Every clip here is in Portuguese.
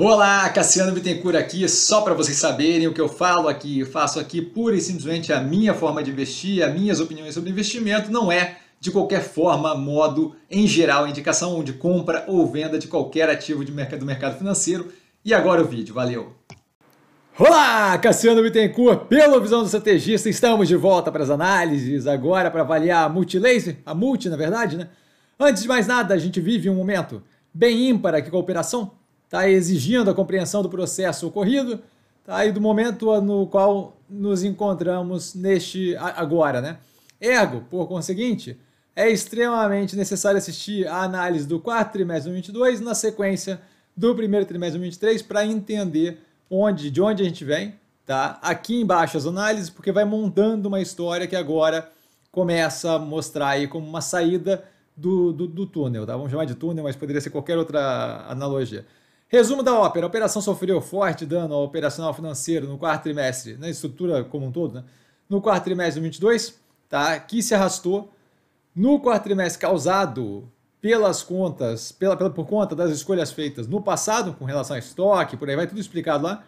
Olá, Cassiano Bittencourt aqui, só para vocês saberem o que eu falo aqui, eu faço aqui pura e simplesmente a minha forma de investir, as minhas opiniões sobre investimento, não é de qualquer forma, modo, em geral, indicação de compra ou venda de qualquer ativo de mercado, do mercado financeiro. E agora o vídeo, valeu! Olá, Cassiano Bittencourt, pelo Visão do Estrategista, estamos de volta para as análises, agora para avaliar a Multilaser, a Multi, na verdade, né? Antes de mais nada, a gente vive um momento bem ímpar aqui com a operação tá exigindo a compreensão do processo ocorrido tá? e do momento no qual nos encontramos neste agora. Né? Ergo, por conseguinte, é extremamente necessário assistir à análise do quarto trimestre de 2022 na sequência do primeiro trimestre de 2023 para entender onde, de onde a gente vem. Tá? Aqui embaixo as análises, porque vai montando uma história que agora começa a mostrar aí como uma saída do, do, do túnel. Tá? Vamos chamar de túnel, mas poderia ser qualquer outra analogia. Resumo da ópera: a operação sofreu forte dano ao operacional financeiro no quarto trimestre, na estrutura como um todo, né? no quarto trimestre de 2022, tá? que se arrastou no quarto trimestre causado pelas contas, pela, pela, por conta das escolhas feitas no passado com relação a estoque, por aí vai tudo explicado lá.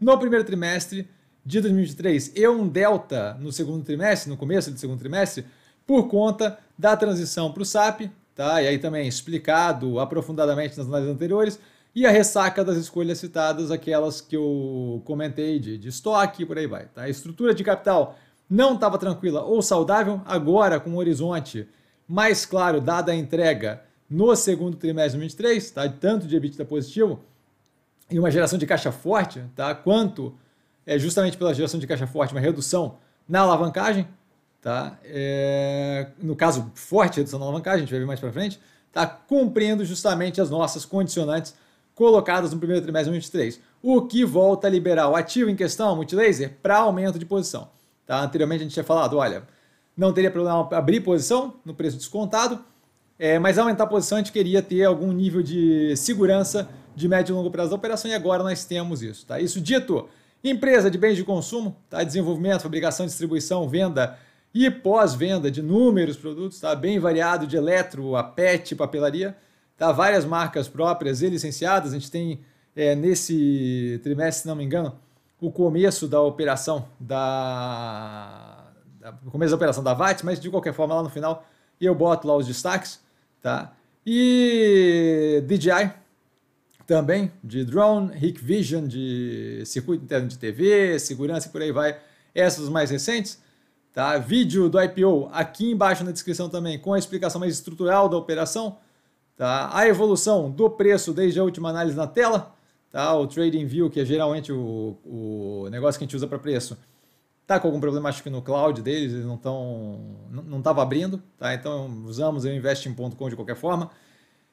No primeiro trimestre de 2023 e um delta no segundo trimestre, no começo do segundo trimestre, por conta da transição para o SAP, tá? E aí também explicado aprofundadamente nas análises anteriores e a ressaca das escolhas citadas, aquelas que eu comentei de, de estoque e por aí vai. Tá? A estrutura de capital não estava tranquila ou saudável, agora com um horizonte mais claro, dada a entrega no segundo trimestre de 2023, tá? tanto de EBITDA positivo e uma geração de caixa forte, tá? quanto é justamente pela geração de caixa forte, uma redução na alavancagem, tá? É, no caso, forte redução na alavancagem, a gente vai ver mais para frente, tá? cumprindo justamente as nossas condicionantes colocadas no primeiro trimestre de 2023, o que volta a liberar o ativo em questão, multilaser, para aumento de posição. Tá? Anteriormente a gente tinha falado, olha, não teria problema abrir posição no preço descontado, é, mas aumentar a posição a gente queria ter algum nível de segurança de médio e longo prazo da operação e agora nós temos isso. Tá? Isso dito, empresa de bens de consumo, tá? desenvolvimento, fabricação, distribuição, venda e pós-venda de inúmeros produtos, tá? bem variado de eletro a pet, papelaria, tá? várias marcas próprias e licenciadas. A gente tem é, nesse trimestre, se não me engano, o começo da operação da, da começo da operação da VAT, mas de qualquer forma lá no final eu boto lá os destaques, tá? E DJI também de drone, Hikvision de circuito interno de TV, segurança e por aí vai. Essas mais recentes, tá? Vídeo do IPO aqui embaixo na descrição também com a explicação mais estrutural da operação. Tá? A evolução do preço desde a última análise na tela, tá? o Trading View, que é geralmente o, o negócio que a gente usa para preço, tá com algum problema acho que no cloud deles, eles não estão não estava abrindo, tá? Então usamos o investing.com de qualquer forma.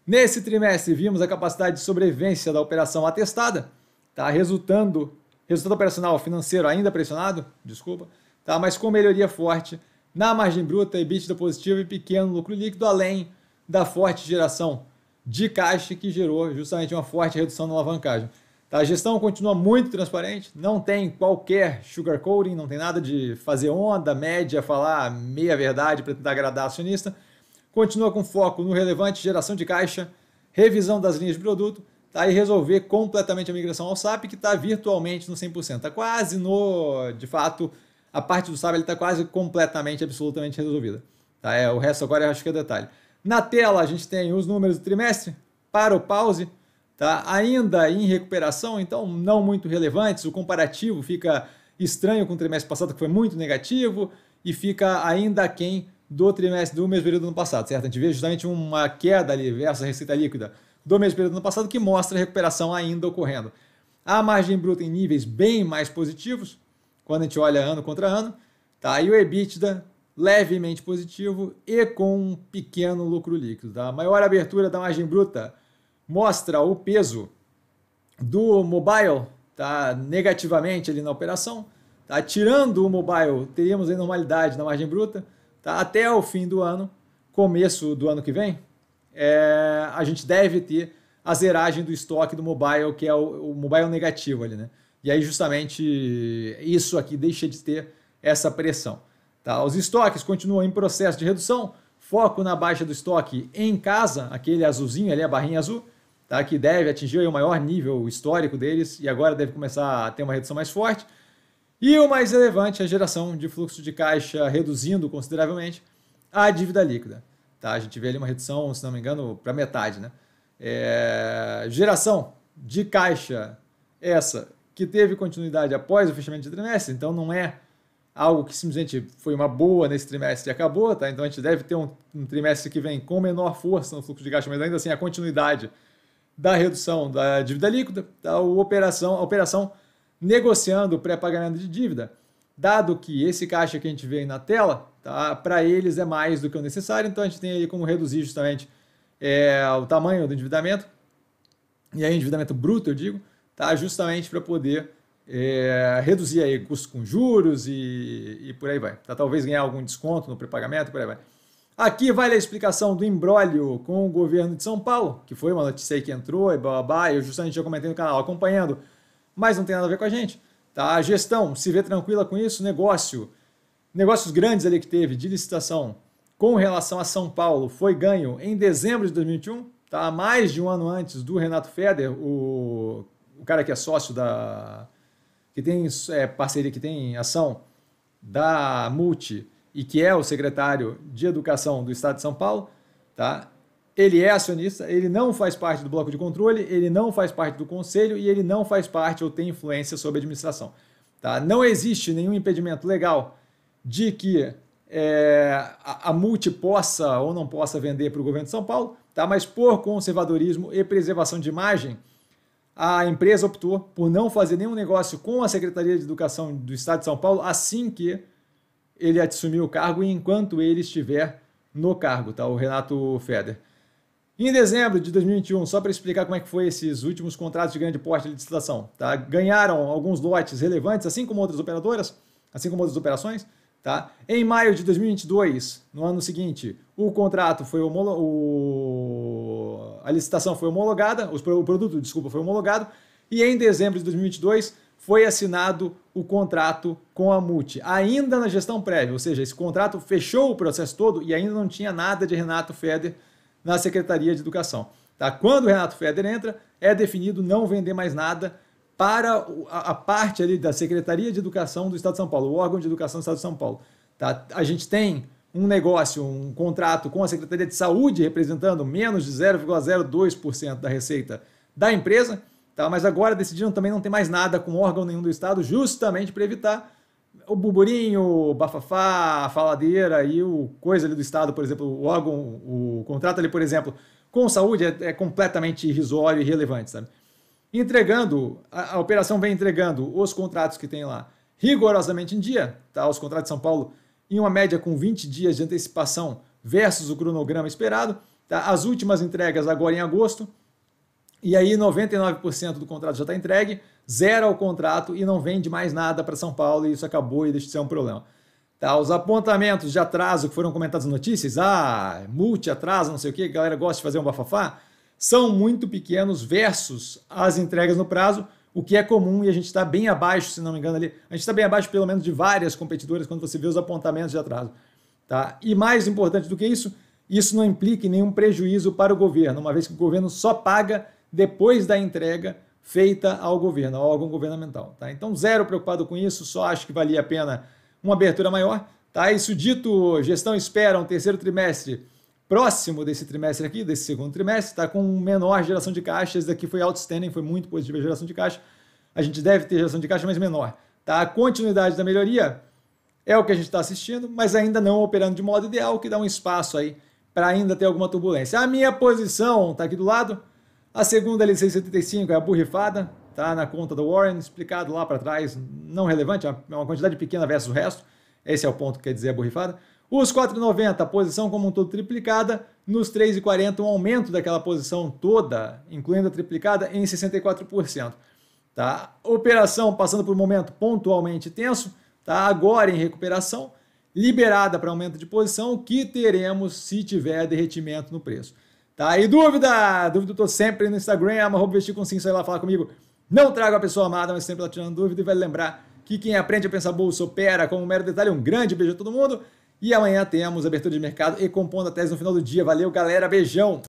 Nesse trimestre vimos a capacidade de sobrevivência da operação atestada, tá? Resultando resultado operacional financeiro ainda pressionado, desculpa, tá? Mas com melhoria forte na margem bruta, EBITDA positivo e pequeno lucro líquido além da forte geração de caixa que gerou justamente uma forte redução na alavancagem. Tá, a gestão continua muito transparente, não tem qualquer sugarcoating, não tem nada de fazer onda, média, falar meia verdade para tentar agradar acionista. Continua com foco no relevante, geração de caixa, revisão das linhas de produto tá, e resolver completamente a migração ao SAP, que está virtualmente no 100%. Está quase no. De fato, a parte do SAP está quase completamente, absolutamente resolvida. Tá, é, o resto agora eu acho que é detalhe. Na tela a gente tem os números do trimestre para o pause, tá? ainda em recuperação, então não muito relevantes. O comparativo fica estranho com o trimestre passado, que foi muito negativo, e fica ainda aquém do trimestre do mesmo período do ano passado, certo? A gente vê justamente uma queda ali versus a receita líquida do mesmo período do ano passado, que mostra a recuperação ainda ocorrendo. A margem bruta em níveis bem mais positivos, quando a gente olha ano contra ano, tá? E o EBITDA levemente positivo e com um pequeno lucro líquido. Tá? A maior abertura da margem bruta mostra o peso do mobile tá? negativamente ali na operação. Tá? Tirando o mobile, teríamos a normalidade na margem bruta tá? até o fim do ano, começo do ano que vem. É, a gente deve ter a zeragem do estoque do mobile, que é o, o mobile negativo ali, né? E aí justamente isso aqui deixa de ter essa pressão. Tá? Os estoques continuam em processo de redução, foco na baixa do estoque em casa, aquele azulzinho ali, a barrinha azul, tá? que deve atingir o maior nível histórico deles e agora deve começar a ter uma redução mais forte. E o mais relevante a geração de fluxo de caixa reduzindo consideravelmente a dívida líquida. Tá? A gente vê ali uma redução, se não me engano, para metade. Né? É... Geração de caixa essa que teve continuidade após o fechamento de trimestre, então não é algo que simplesmente foi uma boa nesse trimestre e acabou, tá? Então a gente deve ter um, um trimestre que vem com menor força no fluxo de caixa, mas ainda assim a continuidade da redução da dívida líquida, da a, operação, a operação negociando o pré-pagamento de dívida. Dado que esse caixa que a gente vê aí na tela, tá? para eles é mais do que o necessário, então a gente tem aí como reduzir justamente é, o tamanho do endividamento, e aí endividamento bruto, eu digo, tá? justamente para poder é, reduzir aí custos com juros e, e por aí vai. Tá, talvez ganhar algum desconto no pré-pagamento, por aí vai. Aqui vale a explicação do embrólio com o governo de São Paulo, que foi uma notícia aí que entrou e blá, blá, blá eu justamente já comentei no canal, acompanhando, mas não tem nada a ver com a gente. Tá? A gestão se vê tranquila com isso, negócio, negócios grandes ali que teve de licitação com relação a São Paulo foi ganho em dezembro de 2021, tá? mais de um ano antes do Renato Feder, o, o cara que é sócio da, que tem é, parceria, que tem ação da Multi e que é o secretário de Educação do Estado de São Paulo, tá? Ele é acionista, ele não faz parte do bloco de controle, ele não faz parte do conselho e ele não faz parte ou tem influência sobre a administração. Tá? Não existe nenhum impedimento legal de que é, a, a multi possa ou não possa vender para o governo de São Paulo, tá? mas por conservadorismo e preservação de imagem, a empresa optou por não fazer nenhum negócio com a Secretaria de Educação do Estado de São Paulo assim que ele assumiu o cargo e enquanto ele estiver no cargo, tá? O Renato Feder. Em dezembro de 2021, só para explicar como é que foi esses últimos contratos de grande porte de licitação, tá? Ganharam alguns lotes relevantes, assim como outras operadoras, assim como outras operações, Tá? Em maio de 2022, no ano seguinte, o contrato foi homolo... o... a licitação foi homologada, o produto, desculpa, foi homologado, e em dezembro de 2022 foi assinado o contrato com a Multi, ainda na gestão prévia, ou seja, esse contrato fechou o processo todo e ainda não tinha nada de Renato Feder na Secretaria de Educação. Tá? Quando o Renato Feder entra, é definido não vender mais nada para a parte ali da Secretaria de Educação do Estado de São Paulo, o órgão de educação do Estado de São Paulo. Tá? A gente tem um negócio, um contrato com a Secretaria de Saúde representando menos de 0,02% da receita da empresa, tá? mas agora decidiram também não ter mais nada com órgão nenhum do Estado, justamente para evitar o burburinho, o bafafá, a faladeira e o coisa ali do Estado, por exemplo, o órgão, o contrato ali, por exemplo, com saúde é, é completamente irrisório e irrelevante, sabe? entregando, a, a, operação vem entregando os contratos que tem lá rigorosamente em dia, tá? Os contratos de São Paulo em uma média com 20 dias de antecipação versus o cronograma esperado, tá? As últimas entregas agora em agosto. E aí 99% do contrato já está entregue, zera o contrato e não vende mais nada para São Paulo e isso acabou e deixa de ser um problema. Tá, os apontamentos de atraso que foram comentados nas notícias, ah, multi atraso, não sei o que, a galera gosta de fazer um bafafá são muito pequenos versus as entregas no prazo, o que é comum e a gente está bem abaixo, se não me engano, ali. A gente está bem abaixo, pelo menos, de várias competidoras quando você vê os apontamentos de atraso. Tá? E mais importante do que isso, isso não implica nenhum prejuízo para o governo, uma vez que o governo só paga depois da entrega feita ao governo, ao órgão governamental. Tá? Então, zero preocupado com isso, só acho que valia a pena uma abertura maior. Tá? Isso dito, gestão espera um terceiro trimestre próximo desse trimestre aqui, desse segundo trimestre, está com menor geração de caixa. Esse daqui foi outstanding, foi muito positiva a geração de caixa. A gente deve ter geração de caixa, mas menor. Tá? A continuidade da melhoria é o que a gente está assistindo, mas ainda não operando de modo ideal, que dá um espaço aí para ainda ter alguma turbulência. A minha posição está aqui do lado. A segunda L675 é a burrifada, tá na conta do Warren, explicado lá para trás, não relevante, é uma quantidade pequena versus o resto. Esse é o ponto que quer dizer a burrifada. Os 4,90, posição como um todo triplicada. Nos 3,40, um aumento daquela posição toda, incluindo a triplicada, em 64%. Tá? Operação passando por um momento pontualmente tenso, tá? agora em recuperação, liberada para aumento de posição, que teremos se tiver derretimento no preço. Tá? E dúvida? Dúvida eu sempre no Instagram, arroba vestir com sim, sai lá falar comigo. Não trago a pessoa amada, mas sempre lá tirando dúvida. E vai vale lembrar que quem aprende a pensar bolsa opera como um mero detalhe. Um grande beijo a todo mundo. E amanhã temos abertura de mercado e compondo a tese no final do dia. Valeu, galera. Beijão.